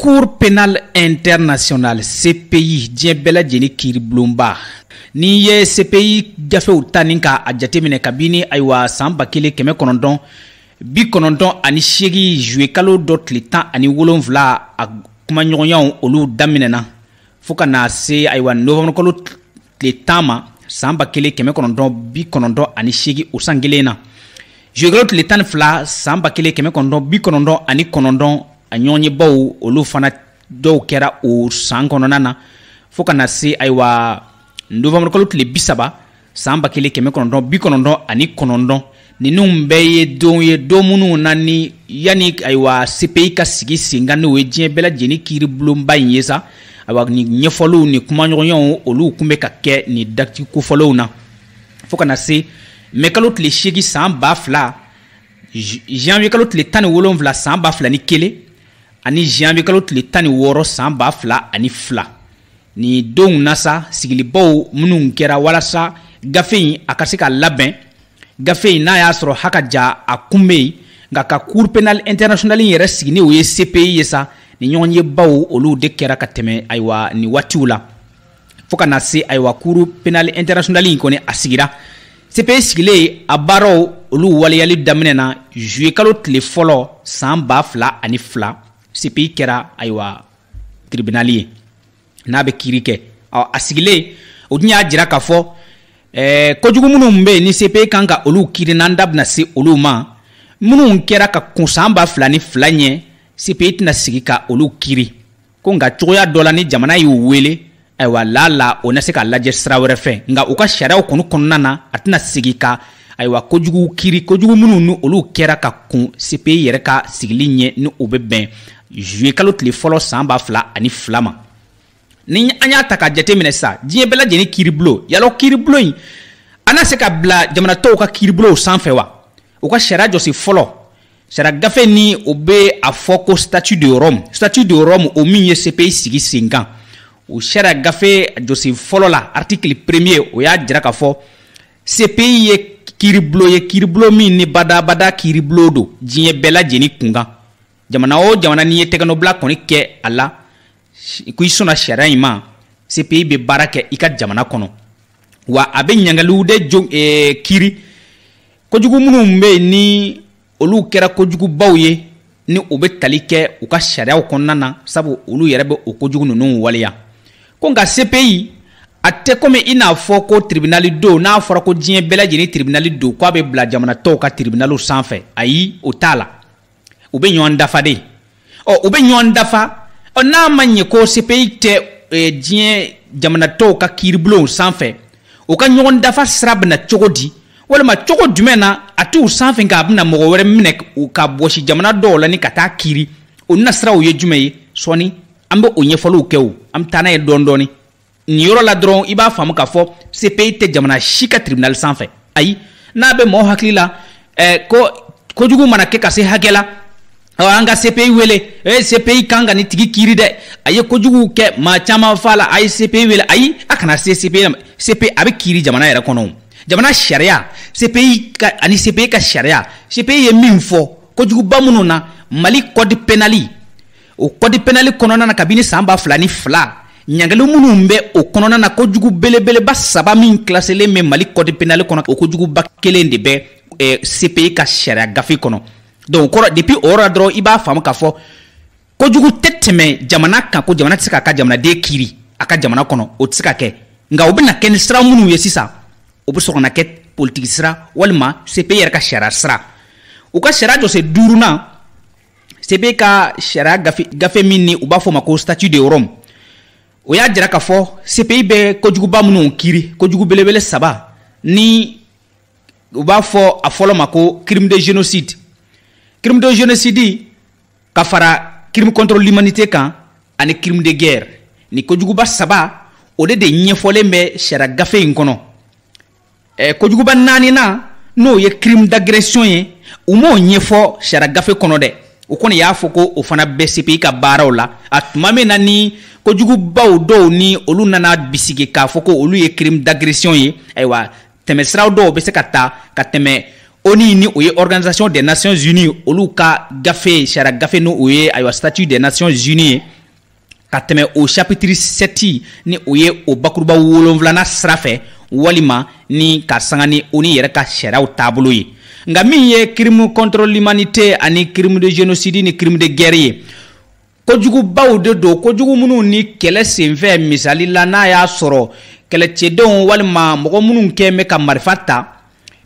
cour pénale internationale cpi diɲɛ bɛɛ lajɛlen kiribulonba n'i ye cpi gafew ta ni ka a jateminɛ kabini ayiwa saan bakelen kɛmɛ kɔnɔntɔn bi kɔnɔntɔn ani seegi juwekalo dɔ tile tan ani wolonfila a kumaɲɔgɔnyaw olu daminɛna fɔɔ ka na se ayiwa novanbrkalo tile tan ma saan bakelen kɛmɛ kɔnɔntɔn bi kɔnɔntɔn ani seegi o san kelen na zuwekalo tile tan ni fila saan ba kɛmɛ kɔnɔntɔn bi kɔnɔntɔn ani kɔnɔntɔn a ɲɔgɔnyebaw olu fana dɔw kɛra o san kɔnɔna na fo kana se ayiwa novanburu tile bi san ba kelen kɛmɛ kɔnɔntɔn bi kɔnɔntɔn ani kɔnɔntɔn ninnu bɛɛ ye don ye don minnu na ni yanni ayiwa cpi ka sigi sen kan n'o ye diɲɛ bɛɛ lajɛlen in ye sa ayiwa nin ɲɛfɔliw nin kumaɲɔgɔnyaw olu tun bɛ ka kɛ nin dati kofɔlenw na fo kana se mɛ kalo tile seegin san ba fila janvier kalo tile tan ni wolonfila san ba fila ni kelen ani zanwiye kalo tile tan ni wɔɔrɔ saan b'a fila ani fila ni donw nasa sigilibaw minnu kɛra walasa gafe in a ka se ka labɛn gafe in n'a y'a sɔrɔ haka ja a kun be yen nka ka cour penal international yɛrɛ sigi ni o ye cpi ye sa ni ɲɔgɔn ye baw olu de kɛra ka tɛmɛ ayiwa ni waatiw la fɔɔ ka na se ayiwa cour penal international yi kɔni a sigira cpe sigilen a baaraw olu waleyali daminɛ na zuye kalo tile fɔlɔ saan b'a fila ani fila CPI kɛra ayiwa tribunal ye n'a bɛ kiiri kɛ a sigilen o dun y'a jira k'a fɔ ɛɛ kojugu minnu bɛ yen ni CPI kan ka olu kiiri n'an da bɛna se olu ma minnu kɛra ka kun san ba fila ni fila ɲɛ CPI tɛna sigi ka olu kiiri ko nka cogoya dɔ la ni jamana y'u wele ayiwa la o na se ka lajɛ sira wɛrɛ fɛ nka u ka sariyaw kɔni kɔnɔna na a tɛna sigi ka ayiwa kojugu kiri kojugu minnu ni olu kɛra ka kun CPI yɛrɛ ka sigili ɲɛ ni o bɛ bɛn zuye kalo tile fɔlɔ san ba fila ani fila ma ni an y'a ta k'a jate minɛ sisan diɲɛ bɛɛ lajɛlen kiiribulon yalɔ kiiribulon in an na se ka bila jamana tɔw ka kiiribulonw sanfɛ wa u ka sariya jɔsi fɔlɔ sariya gafe ni o bɛ a fɔ ko statut de rome statut de rome o min ye cpi sigi sen kan o sariya gafe jɔsi fɔlɔ la article premier o y'a jira k'a fɔ cpi ye kiiribulon ye kiiribulon min ni badabada kiiribulon don diɲɛ bɛɛ lajɛlen kunkan jamana o jamana n'i ye tɛgɛnɔbila kɔni kɛ a la ko i sɔnna sariya in ma cpi bɛ baara kɛ i ka jamana kɔnɔ wa a bɛ ɲangaliw de jo eh, kiri kojugu minnu bɛ yen ni olu kɛra kojugubaw ye ni u bɛ tali kɛ u ka sariyaw kɔnɔna na sabu olu yɛrɛ bɛ o kojugu ninnu waleya ko nka cpi a tɛ komi i n'a fɔ ko tiribinali don n'a fɔra ko diɲɛ bɛɛ lajɛlen tiribinali don k'a bɛ bila jamanatɔw ka tiribinaliw sanfɛ ayi o t'a la Oh, oh, eh, u be ɲɔgɔn dafa de ɔ u be ɲɔgɔn dafa ɔ n'a ma ɲɛ ko cpi tɛ eh, diɲɛ jamanatɔw ka kiiribulonw sanfɛ o ka ɲɔgɔn dafa sira bena cogo di walama cogo jumɛn na a t'u sanfɛ k'a bena mɔgɔ wɛrɛ minɛ ka bɔsi jamana dɔw la ni ka taa kiiri o nasiraw ye jumɛn ye sɔni an be o ɲɛfɔliw kɛ o an be taa n'a ye dɔɔni dɔɔni nin yɔrɔ la dɔrɔn i b'a faamu k'a fɔ cpi tɛ jamana si ka tribinali sanfɛ ayi n'a be mɔgɔ hakili la eh, ko kojugu mana kɛ ka se hakɛ la an ka cpi wele e eh, cpi kan ni tigi kiri dɛ a ye kojugu kɛ ma caman fa la cpi wele ayi a cpi cpi a kiri jamana yɛrɛ kɔnɔ jamana sariya cpi ka ani cpi ka sariya cpi ye min fɔ kojuguba minnu na mali kɔdi penali o kɔdi penali kɔnɔna na kabini san ba fila ni minnu bɛ o kɔnɔna na kojugu belebeleba saba min kilaselen bɛ mali kɔdi penali kɔnɔ o kojuguba kelen de bɛ eh, cpi ka sariya gafe kɔnɔ donc kɔrɔ depuis o yɔrɔ la dɔrɔn i b'a faamu k'a fɔ kojugu tɛ tɛmɛ jamana kan ko jamana tɛ se k'a ka jamanaden kiri a ka jamana kɔnɔ o tɛ se ka kɛ nka o bɛna kɛ ni sira minnu ye sisan o bɛ sɔn ka na kɛ politiki sira walima cp yɛrɛ ka sariya sira u ka sariya jɔsen duurunan cp ka sariya gafe gafe min ni u b'a fɔ ma ko statut de rome o y'a jira k'a fɔ cpi bɛ kojuguba minnu kiri kojugu belebele saba ni u b'a fɔ a fɔlɔ ma ko crime de génocide crime de génocide ka fara crime contre l'humanité kan ani crime de guerre ni kojuguba saba o de de ɲɛfɔlen bɛ sariya gafe in kɔnɔ eh, kojuguba naaninan n'o ye crime d'agression ye u m'o ɲɛfɔ sariya gafe kɔnɔ dɛ o kɔni y'a fɔ ko o fana bɛ cpi ka baaraw la a tuma min na ni kojugubaw dɔw ni olu nana bisigi k'a fɔ ko olu ye crime d'agression ye ayiwa tɛmɛsiraw dɔw bɛ se ka ta ka tɛmɛ oni ni o ye organisation des nations unies olu ka gafe sariya gafe ni o ye ayiwa statut des nations unies ye ka tɛmɛ o chapitre 7 ni o ye o bakuruba wolonfilanan sira fɛ walima ni ka sanga ni ONU yɛrɛ ka sariyaw taabolo ye nka min ye crime contre l'humanité ani crime de génocide ni crime de guerre ye kojugubaw de don kojugu minnu ni kɛlɛ senfɛ misali la n'a y'a sɔrɔ kɛlɛcɛdenw walima mɔgɔ minnu kɛ bɛ ka marifa ta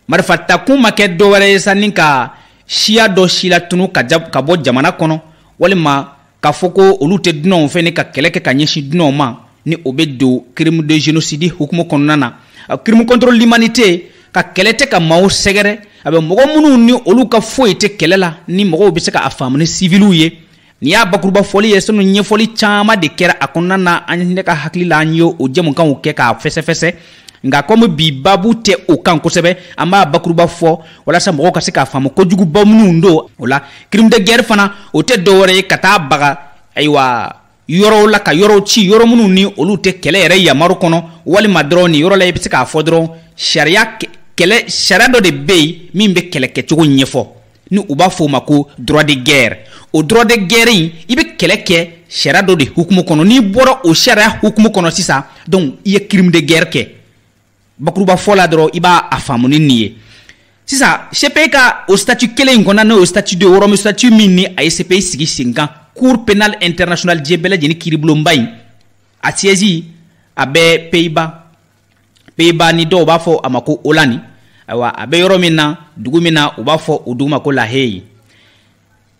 marifatakun ma kɛ dɔ wɛrɛ ye sanni ka siya dɔ si latunu ka, ja, ka bɔ jamana kɔnɔ walima k'a fɔ ko olu tɛ dunanw fɛ ni ka kɛlɛ kɛ ka ɲɛsin dunanw ma ni o bɛ don crime de génocide hukumu kɔnɔna na crime contre l'humanité ka kɛlɛ tɛ ka maaw sɛgɛrɛ a bɛ mɔgɔ minnu ni olu ka foyi tɛ kɛlɛ la ni mɔgɔw bɛ se ka a faamu ni civiliw ye nin y'a bakuruba fɔli ye sinu ɲɛfɔli caaman de kɛra a kɔnɔna na an ne ka hakili la an ye o jɛmukanw kɛ k'a fɛsɛfɛsɛ nka komi bi babu tɛ o kan kosɛbɛ an b'a bakuruba fɔ walasa mɔgɔw ka se k'a faamu kojugu bamuniw do o la crime de guerre fana o tɛ dɔwɛrɛ ye ka taa baga ayiwa yɔrɔw la ka yɔrɔw ci yɔrɔ minnu ni olu tɛ kɛlɛ yɛrɛ yamaru kɔnɔ walima dɔrɔn nin yɔrɔ la i bɛ se k'a fɔ dɔrɔn sariya kɛlɛ sariya dɔ de bɛ yen min bɛ kɛlɛ ɲɛfɔ ni u b'a fɔ o ma ko droit de guerre o droit de guerre in i bɛ kɛlɛ kɛ sariya dɔ de hukumu kɔnɔ n'i bɔra o sariya hukumu kɔnɔ sisan donc i ye crime de guerre kɛ bakuruba fɔ la dɔrɔn i b'a a faamu ni nin ye sisan cpe ka o statut kelen in kɔnɔna n'o statut de wɔɔrɔ statut min ni a ye cpe sigi sen kan cour pénal international diɲɛ bɛɛ lajɛlen kiribulonba in a siège a bɛ pays-bas ni dɔw b'a fɔ a ma ko holland ayiwa a bɛ yɔrɔ min na dugu min na u b'a fɔ o dugu ma ko la haye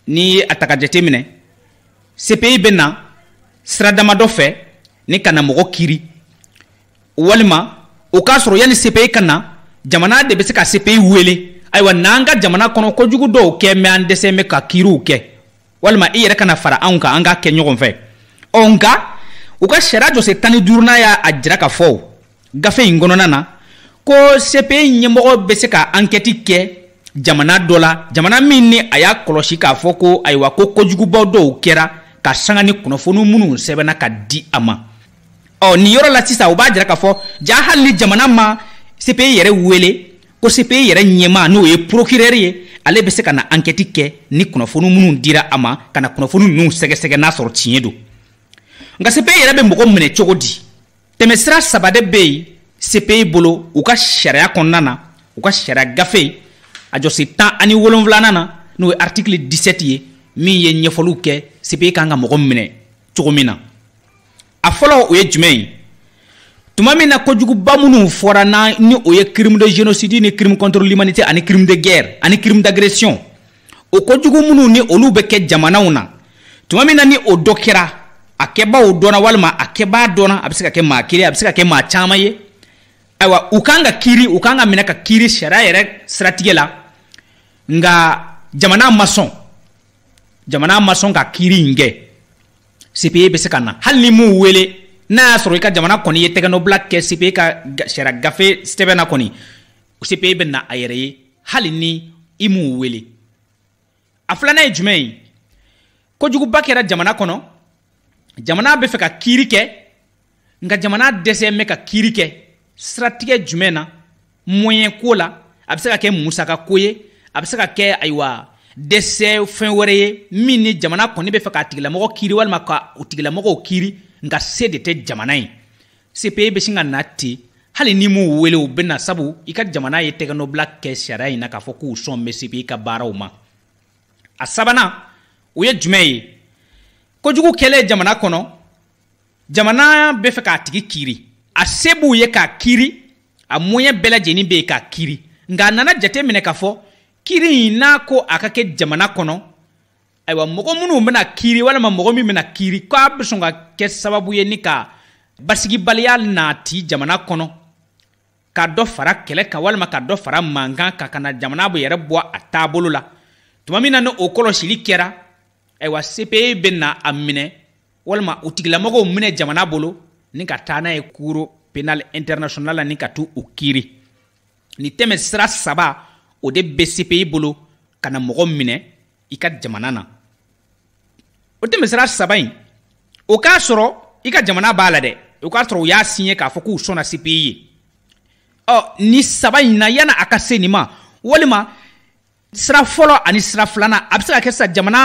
ni a ta ka jate minɛ cpe bɛ na sira damadɔ fɛ ni kana mɔgɔ kiri walima o k'a sɔrɔ yanni cpe ka na jamana de bɛ se ka cpe wele ayiwa n'an ka jamana kɔnɔ kojugu dɔw kɛ mɛ an dɛsɛ bɛ ka kiiriw kɛ walima i yɛrɛ kana fara anw kan an k'a kɛ ɲɔgɔn fɛ ɔ nka u ka sariya jɔse tan ni duurunan y'a jira ka fɔ gafe in kɔnɔna na ko cpe ɲɛmɔgɔ bɛ se ka ankɛti kɛ jamana dɔ la jamana min ni a y'a kɔlɔsi k'a fɔ ko ayiwa ko kojugubaw dɔw kɛra ka sanga ni kunnafoni minnu sɛbɛnna ka di a ma ɔ nin yɔrɔ la sisan u b'a jira k'a fɔ ja hali ni jamana ma cpe yɛrɛ wele ko cpe yɛrɛ ɲɛma n'o ye procureur ye ale bɛ se ka na enquête kɛ ni kunnafoni minnu dira a ma ka na kunnafoni ninnu sɛgɛsɛgɛ n'a sɔrɔ tiɲɛ don nka cpe yɛrɛ bɛ mɔgɔ minɛ cogo di tɛmɛsira saba de bɛ yen cpe bolo u ka sariya kɔnɔna na u ka sariya gafe a jɔsen tan ani wolonfilanan na n'o ye article 17 ye min ye ɲɛfɔliw kɛ cpe kan ka mɔgɔ minɛ cogo min na a fɔlɔ o ye jumɛn ye tuma min na kojuguba minnu fɔra na ni o ye crime de génocide ni crime contre l'humanité ani crime de guerre ani crime d'agression o kojugu minnu ni olu bɛ kɛ jamanaw na tuma min na ni o dɔ kɛra a kɛbaaw dɔnna walima a kɛbaa dɔnna a bɛ se ka kɛ maa kelen a bɛ se ka kɛ maa caman ye ayiwa u kan ka kiiri u kan ka minɛ ka kiiri sariya yɛrɛ siratigɛ la nka jamana ma sɔn jamana ma sɔn ka kiiri in kɛ CPI bɛ se ka na hali ni m'u wele n'a y'a sɔrɔ i ka jamana kɔni ye tɛgɛnɔbila kɛ CPI ka sariya gafe sɛbɛn na kɔni CPI bɛ na a yɛrɛ ye hali ni i m'u wele a filanan ye jumɛn ye kojuguba kɛra jamana kɔnɔ jamana bɛ fɛ ka kiiri kɛ nka jamana dɛsɛ bɛ ka kiiri kɛ siratigɛ jumɛn na moyɛn ko la a bɛ se ka kɛ musaka ko ye a bɛ se ka kɛ ayiwa dɛsɛ fɛn wɛrɛ ye min ni jamana kɔni bɛ fɛ k'a tigilamɔgɔ kiri walima ka o tigilamɔgɔw kiri nka se de tɛ jamana ye cpe bɛ sin ka na ten hali ni m'u wele u bena sabu i ka jamana ye tɛgɛnɔbila kɛ sariya in na k'a fɔ k'u sɔn bɛ cpe ka baaraw ma a sabanan o ye jumɛn ye kojugu kɛlen jamana kɔnɔ jamana bɛ fɛ k'a tigi kiri a se b'u ye k'a kiri a moɲɛ bɛɛ lajɛlen bɛ k'a kiri nka a nana jate minɛ k'a fɔ kiri in n'a ko a ka kɛ jamana kɔnɔ ayiwa mɔgɔ minnu bena kiri walima mɔgɔ min bɛna kiri k'a bɛ sɔn ka kɛ sababu ye ni ka basigibaliya nati jamana kɔnɔ ka dɔ fara kɛlɛ kan walima ka dɔ fara mankan kan ka na jamana bɛ yɛrɛ bɔ a taabolo la tuma min na ni o kɔlɔsili kɛra ayiwa cpe bɛ na a minɛ walima o tigilamɔgɔw minɛ jamana bolo ni ka taa n'a ye kuro penal international la ni ka t'u kiri nin tɛmɛ sira saba o de bɛ cpi bolo ka na mɔgɔ minɛ i ka jamana na o tɛmɛsira saba in o k'a sɔrɔ i ka jamana b'a la dɛ o k'a sɔrɔ u y'a siɲɛ k'a fɔ k'u sɔnna cpi ye ɔ ni saba in na yana a ka se nin ma walima sira fɔlɔ ani sira filanan a be se ka kɛ jamana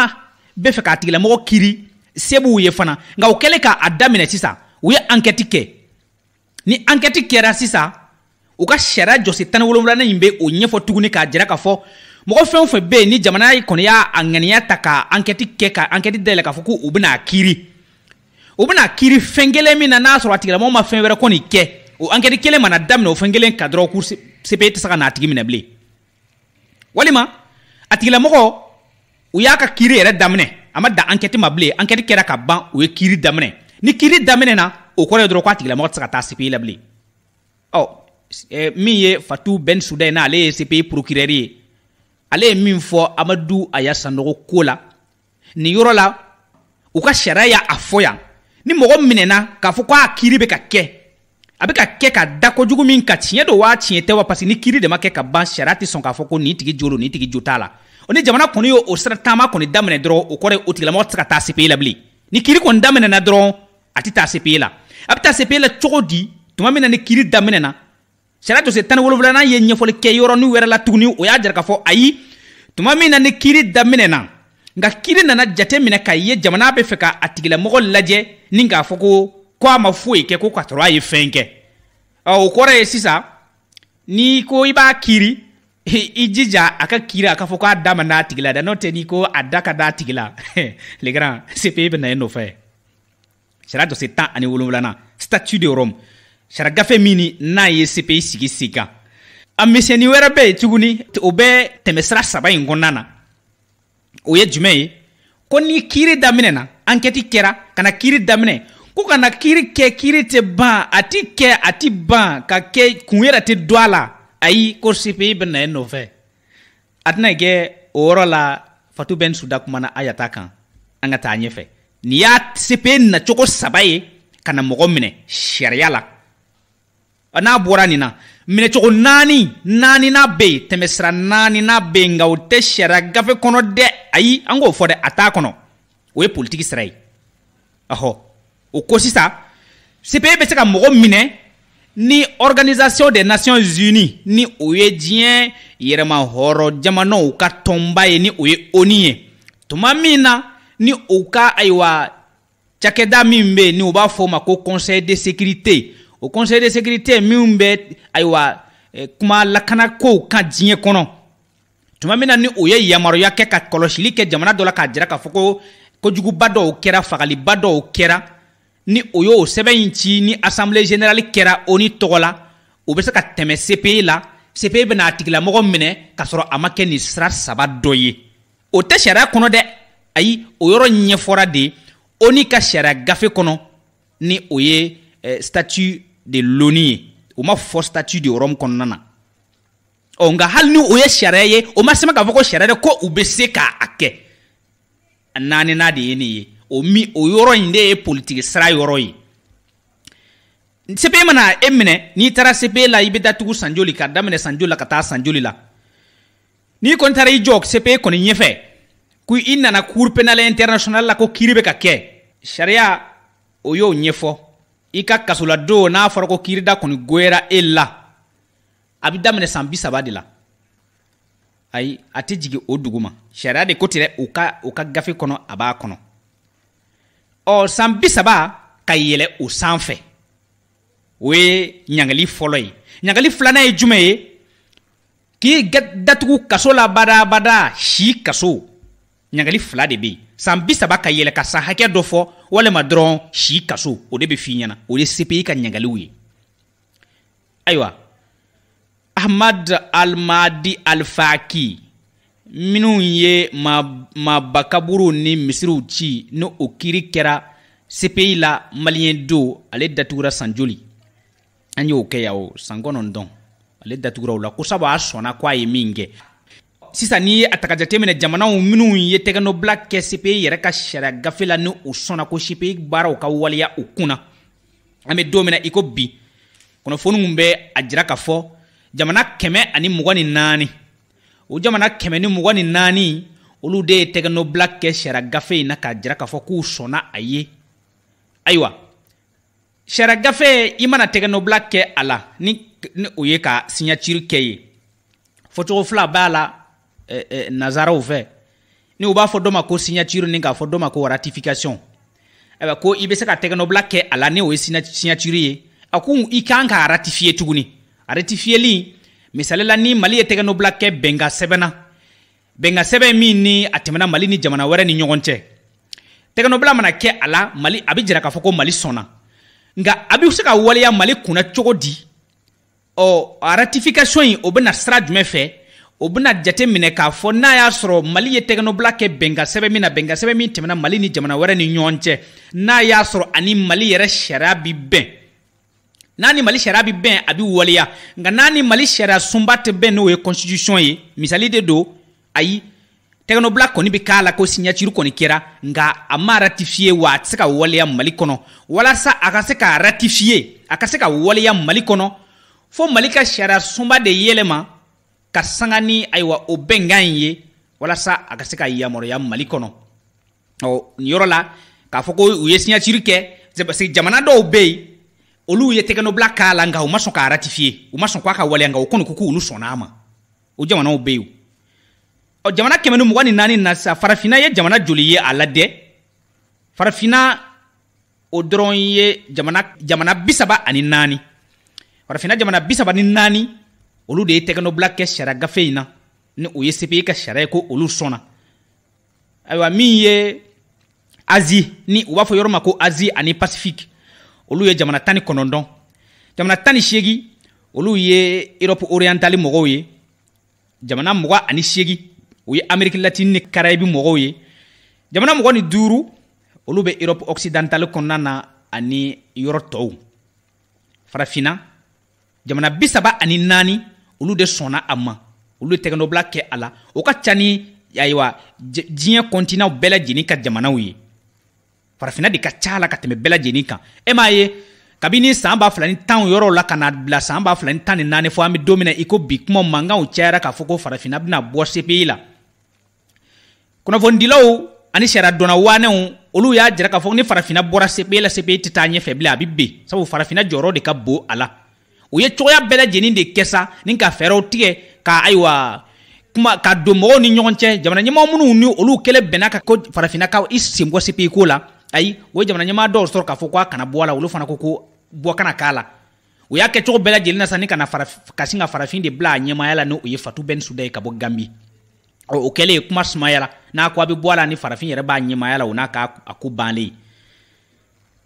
bɛ fɛ k'a tigilamɔgɔ kiri se ye fana nka o kɛlen k'a daminɛ sisan u ye ankɛti kɛ ni ankɛti kɛra sisan u ka sariya jɔsi tani wolonwulanan in bɛ o ɲɛfɔ tuguni k'a jira k'a fɔ mɔgɔ fɛn fɛn bɛ ni jamana kɔni y'a a ŋaniya ta ka ankɛti kɛ ka ankɛti dayɛlɛ k'a fɔ ko u bɛna a kiiri u bɛna kiiri fɛn min na n'a sɔrɔ a tigilamɔgɔ ma fɛn wɛrɛ kɔni kɛ o ankɛti kelen mana daminɛ o fɛn kelen kan dɔrɔn ko tɛ se ka na tigi minɛ bilen walima a tigilamɔgɔ u y'a ka kiiri yɛrɛ daminɛ a ma dan ankɛti ma bilen ankɛti kɛra ka ban o ye kiiri daminɛ ni kiiri daminɛ na o kɔrɔ ye dɔrɔn k'a tigilamɔgɔ tɛ se ka taa CPI la bilen ɔ oh, eh, min ye fatu ben sudan n'ale ye cpi procurɛri ye ale ye min fɔ amadu a y'a sanɔgɔ ko la nin yɔrɔ la u ka sariya y'a fɔ yan ni mɔgɔ minɛna k'a fɔ k'a kiri bɛ ka kɛ a bɛ ka kɛ ka da kojugu min ka tiɲɛ do wa tiɲɛ tɛ wa parce ni kiri de kɛ ka ban sariya tɛ sɔn k'a fɔ ko nin tigi jo do nin tigi jo t'a la o ni jamana kɔni y'o sira taama kɔni daminɛ dɔrɔn o kɔrɔ o tigilamɔgɔ tɛ se ka taa cpe la bilen ni kiri kɔni daminɛna dɔrɔn a tɛ taa cpe la a bɛ taa cpe la cogo di tuma min na ni kiri daminɛna sariya jɔsen tan ni wolonwulanan ye ɲɛfɔli kɛ yɔrɔnin wɛrɛ la tuguni o y'a jira k'a fɔ ayi tuma min na ni kiiri daminɛ na nka kiiri nana jate minɛ k'a ye jamana bɛ fɛ ka a tigilamɔgɔ lajɛ ni k'a fɔ ko ko a ma foyi kɛ ko ka sɔrɔ a ye fɛn kɛ ɔ o kɔrɔ ye sisan n'i ko i b'a kiiri i jija a ka kiiri a ka fɔ k'a da ma d'a tigi la dɛ n'o tɛ n'i ko a da ka d'a tigi la le grand CPE bɛ na e nɔfɛ sariya jɔsen tan ani wolonwulanan statut de Rome sara gafe min n'a ye cpi sigi si kan a misɛnni wɛrɛ be yen tuguni o bɛ tɛmɛsira saba yi kɔnna na o ye jumɛn ye ko ni kiiri daminɛ na ankɛti kɛra ka na kiiri daminɛ ko ka na kiiri kɛ kiiri tɛ ban a ti kɛ a ti ban ka kɛ kun yɛrɛ tɛ do a la ayi ko cpi bɛ na ye nɔfɛ a tɛna kɛ o yɔrɔ la fatu bɛn suda kumana ayata kan an ka taa ɲɛfɛ nin y'a cpe nacogo saba ye ka na mɔgɔ minɛ sariya la n'a bɔra nin na minɛcogo naani naani n'a yen tɛmɛsira naani n'a yen nka o tɛ sariya gafe kɔnɔ dɛ ayi an k'o fɔ dɛ a t'a kɔnɔ o ye politiki sira ye ɔhɔ o ko sisan cpe bɛ se ka mɔgɔ minɛ ni organisation des nations unis ni o ye diɲɛ yɛrɛma hɔrɔ jamanaw ka tɔnba ye ni o ye oni ye tuma min na ni o ka ayiwa cakɛda min bɛ yen ni o b'a fɔ ma ko conseil de sécurité o conseil de sécurité minnu bɛ ayiwa kuma lakana kow kan diɲɛ kɔnɔ tuma min na ni o ye yamaruya kɛ ka kɔlɔsili kɛ jamana dɔ la k'a jira k'a fɔ ko kojuguba dɔw kɛra fagaliba dɔw kɛra ni o y'o sɛbɛn in ci ni assemblée générale kɛra o ni tɔgɔ la o bɛ se ka tɛmɛ cpe la cpe bɛ n'a tigilamɔgɔ minɛ k'a sɔrɔ a ma kɛ nin sira saba dɔ ye o tɛ sariya kɔnɔ dɛ ayi o yɔrɔ ɲɛfɔra de o n'i ka sariya gafe kɔnɔ ni o ye eh, statut de loni ye o ma fɔ statut de rome kɔnɔna na ɔ nka hali ni o ye sariya ye o ma sɛmɛ k'a fɔ ko sariya dɛ ko u bɛ se k'a kɛ a na de ye nin ye o min o yɔrɔ in de ye politiki sira yɔrɔ ye CPE mana e minɛ n'i taara sepe la i bɛ datugu san joli ka daminɛ san joli la ka taa san joli la n'i kɔni taara i jɔ CPE kɔni ɲɛfɛ ko i nana cour pénal international la ko kiiri bɛ ka kɛ sariya o y'o ɲɛfɔ i ka kasoladon n'a fɔra ko kiirida kɔni goyɛra e la a bi daminɛ san bisaba de la ayi a tɛ jigi o dugu ma sariya de ko tɛ dɛ o ka o ka gafe kɔnɔ a b'a kɔnɔ ɔ san bisaba saba ka yɛlɛ o sanfɛ o ye ɲagali fɔlɔ ye ɲagali filanan ye jumɛn ye k'i datugu kaso la badabada si kaso ɲagali fila de be yen san bisaba ka yɛlɛ ka san hakɛ dɔ fɔ walima dɔrɔn si kaso o de be fii ɲɛna o ye cpi ka ɲagaliw ye ayiwa ahmad almadi alfaki minw ye mabakaburu ni misiriw ci ni o kiri kɛra cpi la maliyɛ do ale datugura san joli an y'o kɛ ya o san kɔnɔntɔn ale datugura o la ko a sɔnna ko a ye min kɛ sisan n'i ye a ta ka jateminɛ jamanaw minnu ye tɛgɛnɔbila kɛ cpe yɛrɛ ka sariya gafe la ni u sɔnna ko cpe baaraw ka waleya u kun na an be don min i ko bi kunnafoniw bɛ a jira k'a fɔ jamana kɛmɛ ani mɔgɔ ni naani o jamana kɛmɛ ni mɔgɔ ni naani olu de ye tɛgɛnɔbila kɛ sariya gafe yi na k'a jira k'a fɔ k'u sɔnna a ye ayiwa sariya gafe i mana tɛgɛnɔbila kɛ a la ni, ni o ye ka siɲaciri kɛ ye fɔcogo fila b'a la eh, eh, nazaraw fɛ ni u b'a fɔ dɔ ma ko signature ni k'a fɔ dɔ ma ko ratification ayiwa eh, ko i bɛ se ka tɛgɛnɔbila kɛ a la ni o ye signature ye a ko i kan k'a ratifier tuguni a ratifiyeli la ni mali ye tɛgɛnɔbila kɛ bɛnkan sɛbɛn na bɛnkan sɛbɛn min ni a tɛmɛna mali ni jamana wɛrɛ ni ɲɔgɔn cɛ tɛgɛnɔbila mana kɛ a la mali a bɛ jira k'a fɔ ko mali sɔnna nka a bɛ se ka waleya mali kunna cogo di ɔ a ratification in o bɛ na sira jumɛn fɛ o bena jate minɛ k'a fɔ n'a y'a sɔrɔ mali ye tɛgɛnɔbila kɛ bɛnka sɛbɛ min na bɛnka sɛbɛ min tɛmɛna mali ni jamana wɛrɛ ni ɲɔgɔn cɛ n'a y'a sɔrɔ ani mali yɛrɛ sariya bi bɛn n'a ni mali sariya bi bɛn a bi waleya nka n'a ni mali sariya sunba tɛ bɛn n'o ye constitution ye misali de don ayi tɛgɛnɔbila kɔni bi k'a la ko signatiri kɔni kɛra nka a ma ratifiye wa a tɛ se ka waleya mali kɔnɔ walasa a ka se ka ratifiye a ka se ka waleya mali kɔnɔ fo mali ka sariya sunba de yɛlɛma ka sanga ni ayiwa o bɛnkan in ye walasa a ka se ka yamaruya mali kɔnɔ ɔ nin yɔrɔ la k'a fɔ ko u ye siɲɛtiri kɛ parce que jamana dɔw bɛ yen olu ye tɛgɛnɔbila k'a la nka u ma sɔn k'a ratifiye u ma sɔn k'a ka waleya nka u kɔni ko k'olu sɔnna a ma o jamanaw bɛ yen ɔ jamana kɛmɛ ni mugan ni naani na sisan farafinna ye jamana joli ye a lajɛ farafinna o dɔrɔn ye jamana jamana bi saba ani naani farafinna jamana bi saba ni naani olu de ye tɛgɛnɔbila kɛ sariya gafe in na ni o ye cpe ka sariya ye ko olu sɔnna ayiwa min ye azi ni u b'a fɔ yɔrɔ ma ko azi ani pasifiki olu ye jamana tani ni jamana tani ni olu ye erɔpu orientali mɔgɔw ye jamana mɔgɔ ani seegin o ye ameriki latini ni karayibi mɔgɔw ye jamana mɔgɔ ni duuru olu be erɔpu ɔkisidantali kɔnɔna na ani yɔrɔ tɔw farafina jamana bi ani naani olu de sɔnna a ma olu ye tɛgɛnɔbila kɛ a la o ka ca ni ayiwa diɲɛ kɔntinaw bɛɛ lajɛlen ka jamanaw ye farafina de ka ca la ka tɛmɛ bɛɛ lajɛlen kan e m'a ye kabini saan b'a fila ni tanw yɔrɔw la ka na bila saan b'a fila ni tan ni naani fɔ an be don min na i ko bi kuma mankanw cayara k'a fɔ ko farafina bena bɔ cpi e la kunnafonidilaw ani sariya dɔnna waanɛw olu y'a jira k'a fɔ ni farafina bɔra cpi e la cpi e tɛ taa ɲɛfɛ bilen a bi ben sabu farafina jɔyɔrɔ de ka bon a la u ye cogoya bɛɛ de kɛ sa ni ka fɛɛrɛw tigɛ ka ayiwa kuma ka don mɔgɔw ni ɲɔgɔn cɛ jamana ɲɛmaa minnu ni olu kɛlɛ bɛnna ka ko farafinnakaw i sen bɔ sepe ko la ayi o ye jamana ɲɛmaa dɔw sɔrɔ k'a fɔ ko a kana bɔ la olu fana ko ko bɔ kana k'a la u y'a kɛcogo bɛɛ na sa ni kana ka sin ka farafin de bila a ɲɛmaya la ni o ye fatu bɛn suda ye ka bɔ gambi o kɛlen kuma sumayara n'a ko a bɛ bɔ la ni farafin yɛrɛ b'a ɲɛmaya la o n'a ka a ko bannen ye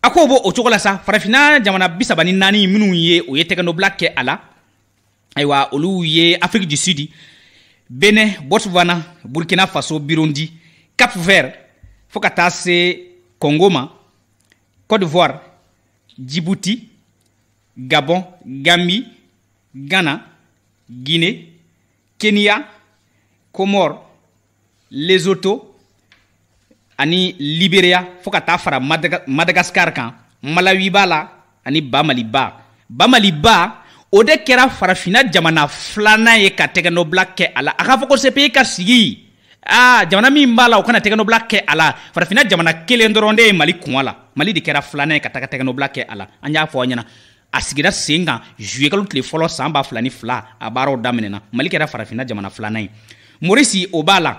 a ko bo o cogo la sa farafina jamana Bisabani Nani, naani minnu ye o ye olu afrique du sud benɛ botswana burkina faso Burundi, cap vert fɔɔ congo ma d'ivoire djibouti gabon gambi ghana guinée kenya comore Lesotho. ani liberia fɔɔ ka taa fara madagaskar kan malawi b'a la ani bamaliba bamaliba o de kɛra farafina jamana filanan ye ka tɛgɛnɔbila kɛ a la a k'a fɔ ko cpe ka sigi aa jamana min b'a la o kana tɛgɛnɔbila kɛ a la farafina jamana kelen dɔrɔn de ye mali kɔn la mali de kɛra filanan ye ka taga tɛgɛnɔbila kɛ a la an y'a fɔ a ɲɛna a sigira sen kan juye tile fɔlɔ saan b'a fila ni fila a baaraw daminɛna mali kɛra farafina jamana filanan ye morisi o b'a la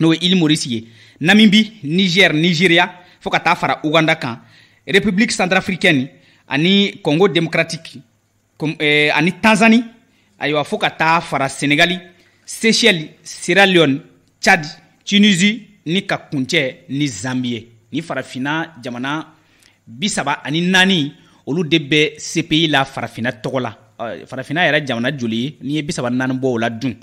n'o ye ili morisi ye namibi niger nigeria fɔɔ ka taa fara uganda kan république centrafricaine ani congo démocratique eh, ani tanzani ayiwa fɔɔ ka taa fara senegali seychelle sierra leone chad tunisie ni ka kuncɛ ni zambiye ni farafina jamana bisaba ani naani olu de bɛ cpi la farafina tɔgɔ la eh, farafina yɛrɛ jamana joli ye ni ye bisaba naani bɔ o la dun